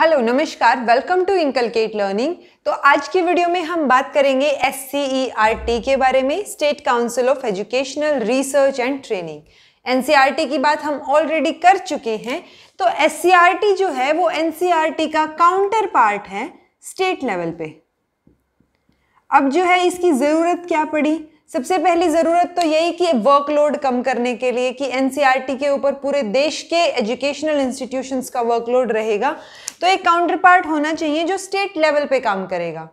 hello नमस्कार welcome to inculcate learning तो आज की वीडियो में हम बात करेंगे S C E R T के बारे में state council of educational research and training N C E R T बात हम ऑलरेडी कर चुके हैं तो एस सी आर टी जो है वो N C E R T counter part है स्टेट लेवल पे अब जो है इसकी ज़रूरत क्या पड़ी सबसे पहली ज़रूरत तो यही कि वर्कलोड कम करने के लिए कि एन e के ऊपर पूरे देश के एजुकेशनल इंस्टीट्यूशंस का वर्कलोड रहेगा तो एक काउंटर पार्ट होना चाहिए जो स्टेट लेवल पे काम करेगा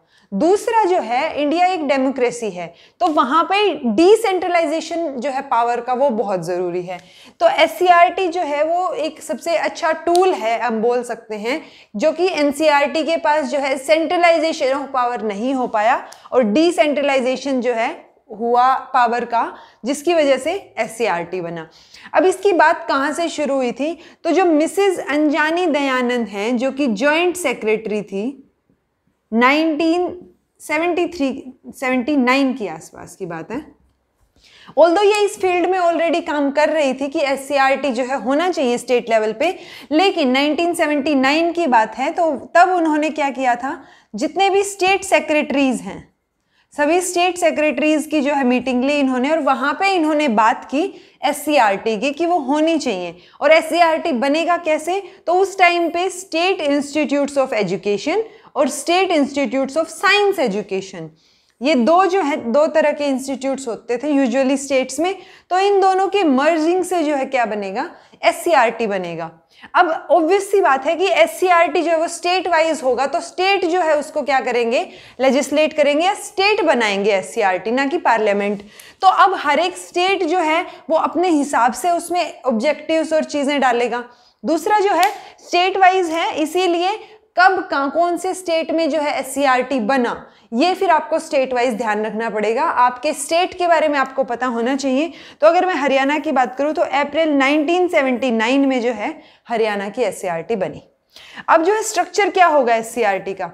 दूसरा जो है इंडिया एक डेमोक्रेसी है तो वहाँ पे डिसेंट्रलाइजेशन जो है पावर का वो बहुत ज़रूरी है तो एस e जो है वो एक सबसे अच्छा टूल है हम बोल सकते हैं जो कि एन e के पास जो है सेंट्रलाइजेशन ऑफ पावर नहीं हो पाया और डिसेंट्रलाइजेशन जो है हुआ पावर का जिसकी वजह से एस बना अब इसकी बात कहाँ से शुरू हुई थी तो जो मिसेस अंजानी दयानंद हैं जो कि जॉइंट सेक्रेटरी थी 1973 79 के आसपास की बात है ऑल ये इस फील्ड में ऑलरेडी काम कर रही थी कि एस जो है होना चाहिए स्टेट लेवल पे लेकिन 1979 की बात है तो तब उन्होंने क्या किया था जितने भी स्टेट सेक्रेटरीज हैं सभी स्टेट सेक्रेटरीज की जो है मीटिंग ली इन्होंने और वहाँ पे इन्होंने बात की एस की कि वो होनी चाहिए और एस बनेगा कैसे तो उस टाइम पे स्टेट इंस्टीट्यूट्स ऑफ एजुकेशन और state institutes of science education ये दो जो है दो तरह के इंस्टीट्यूट्स होते थे यूजुअली स्टेट्स में तो इन दोनों के मर्जिंग से जो है क्या बनेगा एस बनेगा अब ऑब्वियस सी बात है कि एस जो है वो स्टेट वाइज होगा तो स्टेट जो है उसको क्या करेंगे लेजिस्लेट करेंगे या स्टेट बनाएंगे एस ना कि पार्लियामेंट तो अब हर एक स्टेट जो है वो अपने हिसाब से उसमें ऑब्जेक्टिव्स और चीज़ें डालेगा दूसरा जो है स्टेट वाइज है इसीलिए कब कहा कौन से स्टेट में जो है एस बना ये फिर आपको स्टेट वाइज ध्यान रखना पड़ेगा आपके स्टेट के बारे में आपको पता होना चाहिए तो अगर मैं हरियाणा की बात करूँ तो अप्रैल 1979 में जो है हरियाणा की एस बनी अब जो है स्ट्रक्चर क्या होगा एस का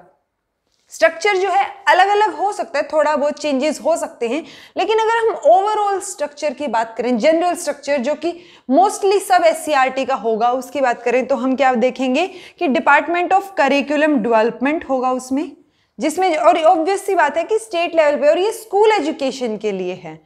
स्ट्रक्चर जो है अलग अलग हो सकता है थोड़ा बहुत चेंजेस हो सकते हैं लेकिन अगर हम ओवरऑल स्ट्रक्चर की बात करें जनरल स्ट्रक्चर जो कि मोस्टली सब एस का होगा उसकी बात करें तो हम क्या देखेंगे कि डिपार्टमेंट ऑफ करिकुलम डेवलपमेंट होगा उसमें जिसमें और ऑब्वियस सी बात है कि स्टेट लेवल पे और ये स्कूल एजुकेशन के लिए है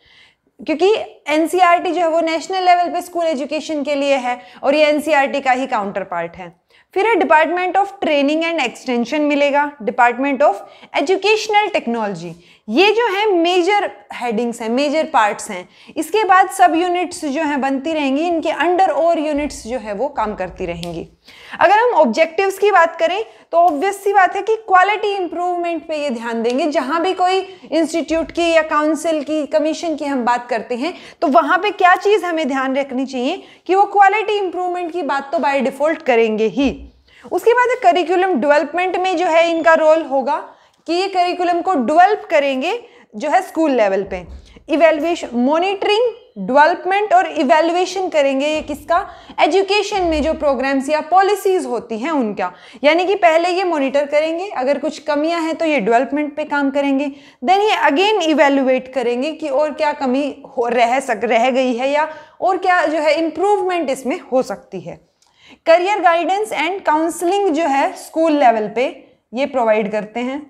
क्योंकि एन e जो है वो नेशनल लेवल पे स्कूल एजुकेशन के लिए है और ये एन e का ही काउंटर पार्ट है फिर है department of training and extension मिलेगा डिपार्टमेंट ऑफ एजुकेशनल टेक्नोलॉजी ये जो है मेजर हेडिंग्स हैं मेजर पार्ट्स हैं इसके बाद सब यूनिट्स जो हैं बनती रहेंगी इनके अंडर और यूनिट्स जो है वो काम करती रहेंगी अगर हम ऑब्जेक्टिव्स की बात करें तो ऑब्वियस सी बात है कि क्वालिटी इंप्रूवमेंट पे ये ध्यान देंगे जहाँ भी कोई इंस्टीट्यूट की या काउंसिल की कमीशन की हम बात करते हैं तो वहाँ पर क्या चीज़ हमें ध्यान रखनी चाहिए कि वो क्वालिटी इंप्रूवमेंट की बात तो बाय डिफ़ॉल्ट करेंगे ही ही उसके बाद करिकुलम डेवलपमेंट में जो है इनका रोल होगा कि ये करिकुलम को डेवलप करेंगे जो है स्कूल लेवल पे इवेल्युएशन मॉनिटरिंग डेवलपमेंट और इवेल्युएशन करेंगे ये किसका एजुकेशन में जो प्रोग्राम्स या पॉलिसीज़ होती हैं उनका यानी कि पहले ये मॉनिटर करेंगे अगर कुछ कमियां हैं तो ये डेवलपमेंट पे काम करेंगे देन ये अगेन इवेल्युएट करेंगे कि और क्या कमी हो रह सक रह गई है या और क्या जो है इम्प्रूवमेंट इसमें हो सकती है करियर गाइडेंस एंड काउंसलिंग जो है स्कूल लेवल पे ये प्रोवाइड करते हैं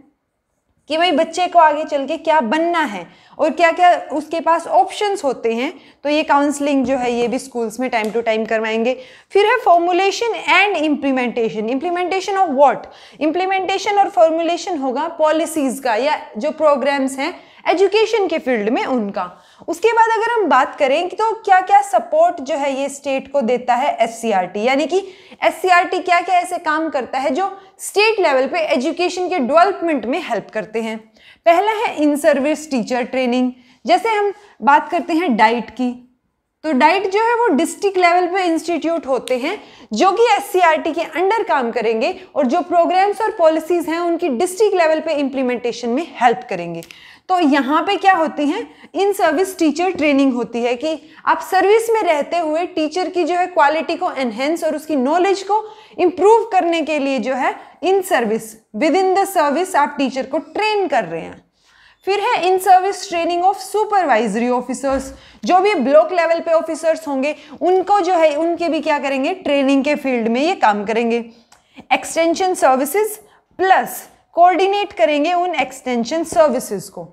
कि भाई बच्चे को आगे चल के क्या बनना है और क्या क्या उसके पास ऑप्शंस होते हैं तो ये काउंसलिंग जो है ये भी स्कूल्स में टाइम टू टाइम करवाएंगे फिर है formulation and implementation implementation of what implementation और फॉर्मुलेशन होगा पॉलिसीज़ का या जो प्रोग्राम्स हैं एजुकेशन के फील्ड में उनका उसके बाद अगर हम बात करें कि तो क्या क्या सपोर्ट जो है ये स्टेट को देता है एस यानी कि एस क्या क्या ऐसे काम करता है जो स्टेट लेवल पे एजुकेशन के डेवलपमेंट में हेल्प करते हैं पहला है इन सर्विस टीचर ट्रेनिंग जैसे हम बात करते हैं डाइट की तो डाइट जो है वो डिस्ट्रिक्ट लेवल पे इंस्टीट्यूट होते हैं जो कि एस के अंडर काम करेंगे और जो प्रोग्राम्स और पॉलिसीज़ हैं उनकी डिस्ट्रिक्ट लेवल पे इम्प्लीमेंटेशन में हेल्प करेंगे तो यहाँ पे क्या होती है इन सर्विस टीचर ट्रेनिंग होती है कि आप सर्विस में रहते हुए टीचर की जो है क्वालिटी को एनहेंस और उसकी नॉलेज को इम्प्रूव करने के लिए जो है in service with in the service आप टीचर को ट्रेन कर रहे हैं फिर है in service training of supervisory officers जो भी ब्लॉक लेवल पे ऑफिसर्स होंगे उनको जो है उनके भी क्या करेंगे ट्रेनिंग के फील्ड में ये काम करेंगे एक्सटेंशन सर्विसेज प्लस कोऑर्डिनेट करेंगे उन एक्सटेंशन सर्विसेज को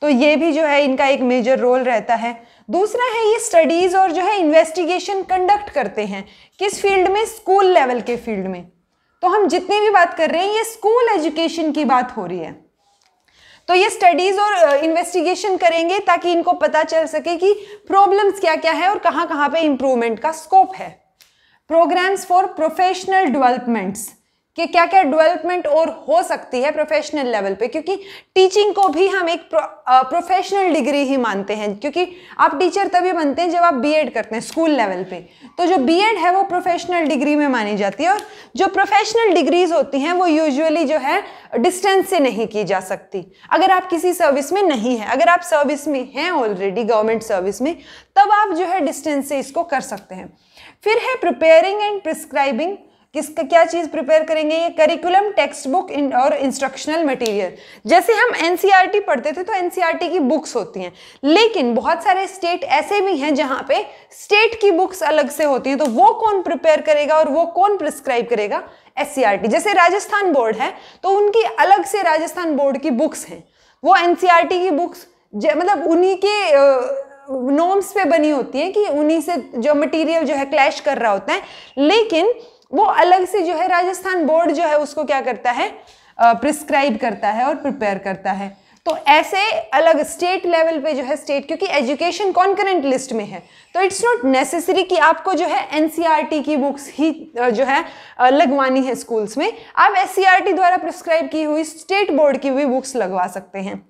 तो ये भी जो है इनका एक मेजर रोल रहता है दूसरा है ये स्टडीज़ और जो है इन्वेस्टिगेशन कंडक्ट करते हैं किस फील्ड में स्कूल लेवल के फील्ड में तो हम जितनी भी बात कर रहे हैं ये स्कूल एजुकेशन की बात हो रही है तो ये स्टडीज़ और इन्वेस्टिगेशन करेंगे ताकि इनको पता चल सके कि प्रॉब्लम्स क्या क्या है और कहाँ कहाँ पे इम्प्रूवमेंट का स्कोप है प्रोग्राम्स फॉर प्रोफेशनल डेवलपमेंट्स कि क्या क्या डेवलपमेंट और हो सकती है प्रोफेशनल लेवल पे क्योंकि टीचिंग को भी हम एक प्रो, आ, प्रोफेशनल डिग्री ही मानते हैं क्योंकि आप टीचर तभी बनते हैं जब आप बीएड करते हैं स्कूल लेवल पे तो जो बीएड है वो प्रोफेशनल डिग्री में मानी जाती है और जो प्रोफेशनल डिग्रीज होती हैं वो यूजुअली जो है डिस्टेंस से नहीं की जा सकती अगर आप किसी सर्विस में नहीं है अगर आप सर्विस में हैं ऑलरेडी गवर्नमेंट सर्विस में तब आप जो है डिस्टेंस से इसको कर सकते हैं फिर है प्रिपेयरिंग एंड प्रिस्क्राइबिंग किसका क्या चीज़ प्रिपेयर करेंगे ये करिकुलम टेक्स्ट बुक और इंस्ट्रक्शनल मटेरियल जैसे हम एनसीईआरटी e पढ़ते थे तो एनसीईआरटी e की बुक्स होती हैं लेकिन बहुत सारे स्टेट ऐसे भी हैं जहाँ पे स्टेट की बुक्स अलग से होती हैं तो वो कौन प्रिपेयर करेगा और वो कौन प्रिस्क्राइब करेगा एस e जैसे राजस्थान बोर्ड है तो उनकी अलग से राजस्थान बोर्ड की बुक्स हैं वो एन की बुक्स मतलब उन्हीं के नॉर्म्स पे बनी होती है कि उन्हीं से जो मटेरियल जो है क्लैश कर रहा होता है लेकिन वो अलग से जो है राजस्थान बोर्ड जो है उसको क्या करता है प्रिस्क्राइब करता है और प्रिपेयर करता है तो ऐसे अलग स्टेट लेवल पे जो है स्टेट क्योंकि एजुकेशन कॉन्करेंट लिस्ट में है तो इट्स नॉट नेसेसरी कि आपको जो है एनसीईआरटी e की बुक्स ही जो है लगवानी है स्कूल्स में आप एससीईआरटी e द्वारा प्रिस्क्राइब की हुई स्टेट बोर्ड की हुई बुक्स लगवा सकते हैं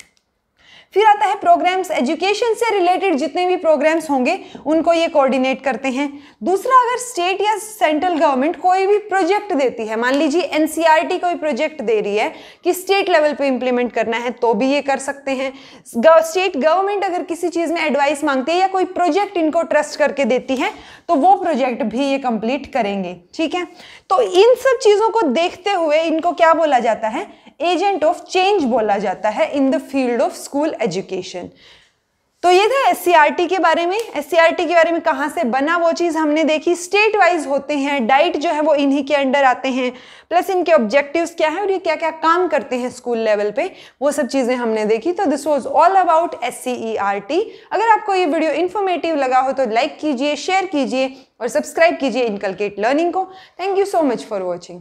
फिर आता है प्रोग्राम्स एजुकेशन से रिलेटेड जितने भी प्रोग्राम्स होंगे उनको ये कोऑर्डिनेट करते हैं दूसरा अगर स्टेट या सेंट्रल गवर्नमेंट कोई भी प्रोजेक्ट देती है मान लीजिए एनसीईआरटी e कोई प्रोजेक्ट दे रही है कि स्टेट लेवल पे इंप्लीमेंट करना है तो भी ये कर सकते हैं स्टेट गवर्नमेंट अगर किसी चीज़ में एडवाइस मांगती है या कोई प्रोजेक्ट इनको ट्रस्ट करके देती है तो वो प्रोजेक्ट भी ये कंप्लीट करेंगे ठीक है तो इन सब चीज़ों को देखते हुए इनको क्या बोला जाता है एजेंट ऑफ चेंज बोला जाता है in the field of school education तो ये था एस के बारे में एस के बारे में कहाँ से बना वो चीज़ हमने देखी स्टेट वाइज होते हैं डाइट जो है वो इन्हीं के अंडर आते हैं प्लस इनके ऑब्जेक्टिव्स क्या है और ये क्या क्या काम करते हैं स्कूल लेवल पे वो सब चीज़ें हमने देखी तो दिस वाज ऑल अबाउट एस अगर आपको ये वीडियो इन्फॉर्मेटिव लगा हो तो लाइक कीजिए शेयर कीजिए और सब्सक्राइब कीजिए इनकलकेट लर्निंग को thank you so much for watching